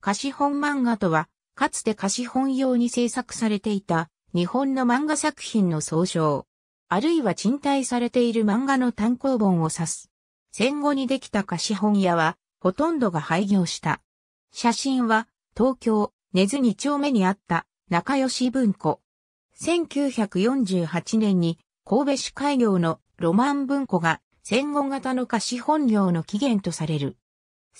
貸本漫画とは、かつて貸本用に制作されていた日本の漫画作品の総称。あるいは賃貸されている漫画の単行本を指す。戦後にできた貸本屋は、ほとんどが廃業した。写真は、東京、根津二丁目にあった仲良し文庫。1948年に神戸市開業のロマン文庫が戦後型の貸本業の起源とされる。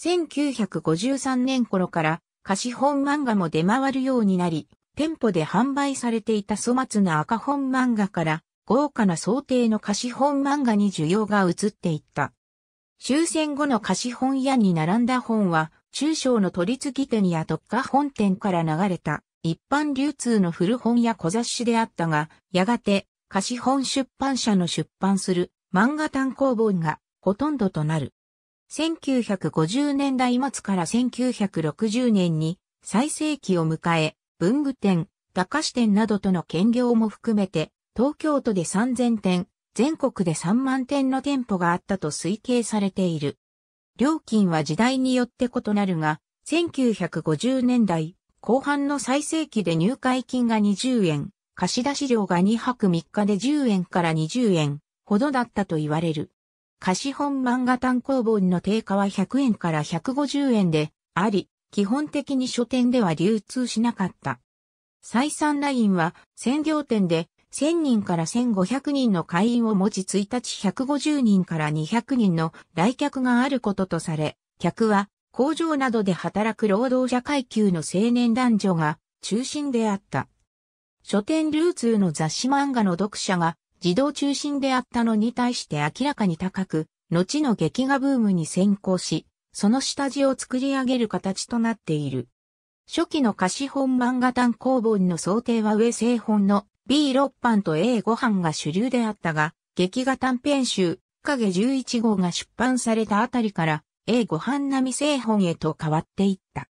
1953年頃から貸本漫画も出回るようになり、店舗で販売されていた粗末な赤本漫画から豪華な想定の貸本漫画に需要が移っていった。終戦後の貸本屋に並んだ本は中小の取り次ぎ手にや特化本店から流れた一般流通の古本や小雑誌であったが、やがて貸本出版社の出版する漫画単行本がほとんどとなる。1950年代末から1960年に最盛期を迎え、文具店、駄菓子店などとの兼業も含めて、東京都で3000店、全国で3万店の店舗があったと推計されている。料金は時代によって異なるが、1950年代後半の最盛期で入会金が20円、貸出料が2泊3日で10円から20円ほどだったと言われる。貸本漫画単行本の定価は100円から150円であり、基本的に書店では流通しなかった。採算ラインは専業店で1000人から1500人の会員を持ち1日150人から200人の来客があることとされ、客は工場などで働く労働者階級の青年男女が中心であった。書店流通の雑誌漫画の読者が自動中心であったのに対して明らかに高く、後の劇画ブームに先行し、その下地を作り上げる形となっている。初期の貸本漫画単行本の想定は上製本の B6 版と A5 版が主流であったが、劇画短編集、影11号が出版されたあたりから A5 版並み製本へと変わっていった。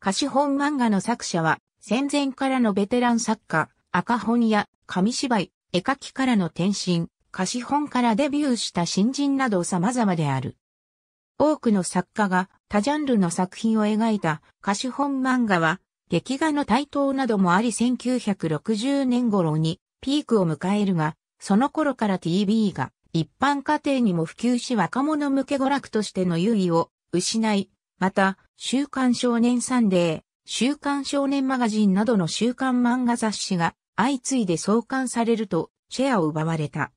貸本漫画の作者は戦前からのベテラン作家、赤本や紙芝居、絵描きからの転身、歌詞本からデビューした新人など様々である。多くの作家が多ジャンルの作品を描いた歌詞本漫画は、劇画の台頭などもあり1960年頃にピークを迎えるが、その頃から TV が一般家庭にも普及し若者向け娯楽としての優位を失い、また、週刊少年サンデー、週刊少年マガジンなどの週刊漫画雑誌が相次いで送還されると、シェアを奪われた。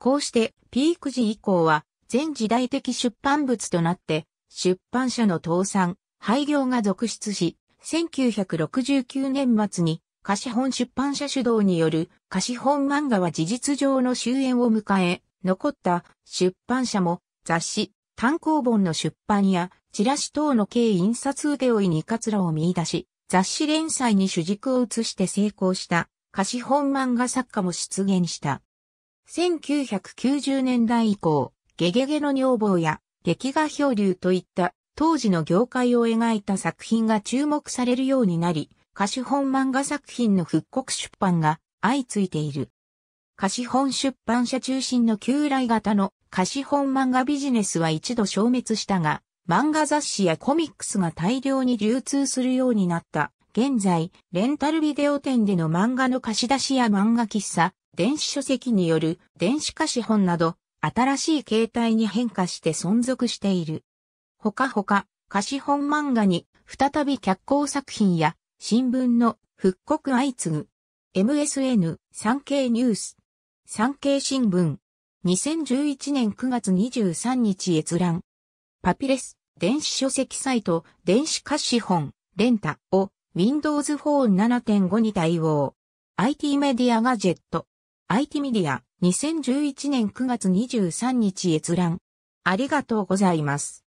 こうして、ピーク時以降は、全時代的出版物となって、出版社の倒産、廃業が続出し、1969年末に、貸本出版社主導による貸本漫画は事実上の終焉を迎え、残った出版社も雑誌、単行本の出版やチラシ等の軽印刷請負に活路を見出し、雑誌連載に主軸を移して成功した。貸本漫画作家も出現した。1990年代以降、ゲゲゲの女房や、劇画漂流といった当時の業界を描いた作品が注目されるようになり、貸本漫画作品の復刻出版が相次いでいる。貸本出版社中心の旧来型の貸本漫画ビジネスは一度消滅したが、漫画雑誌やコミックスが大量に流通するようになった現在、レンタルビデオ店での漫画の貸し出しや漫画喫茶、電子書籍による電子貸本など、新しい形態に変化して存続している。ほかほか、貸本漫画に、再び脚光作品や、新聞の復刻相次ぐ。MSN、産経ニュース、産経新聞、2011年9月23日閲覧。パピレス、電子書籍サイト、電子貸本、レンタを Windows Phone 7.5に対応。IT メディアガジェット。IT メディア2011年9月23日閲覧。ありがとうございます。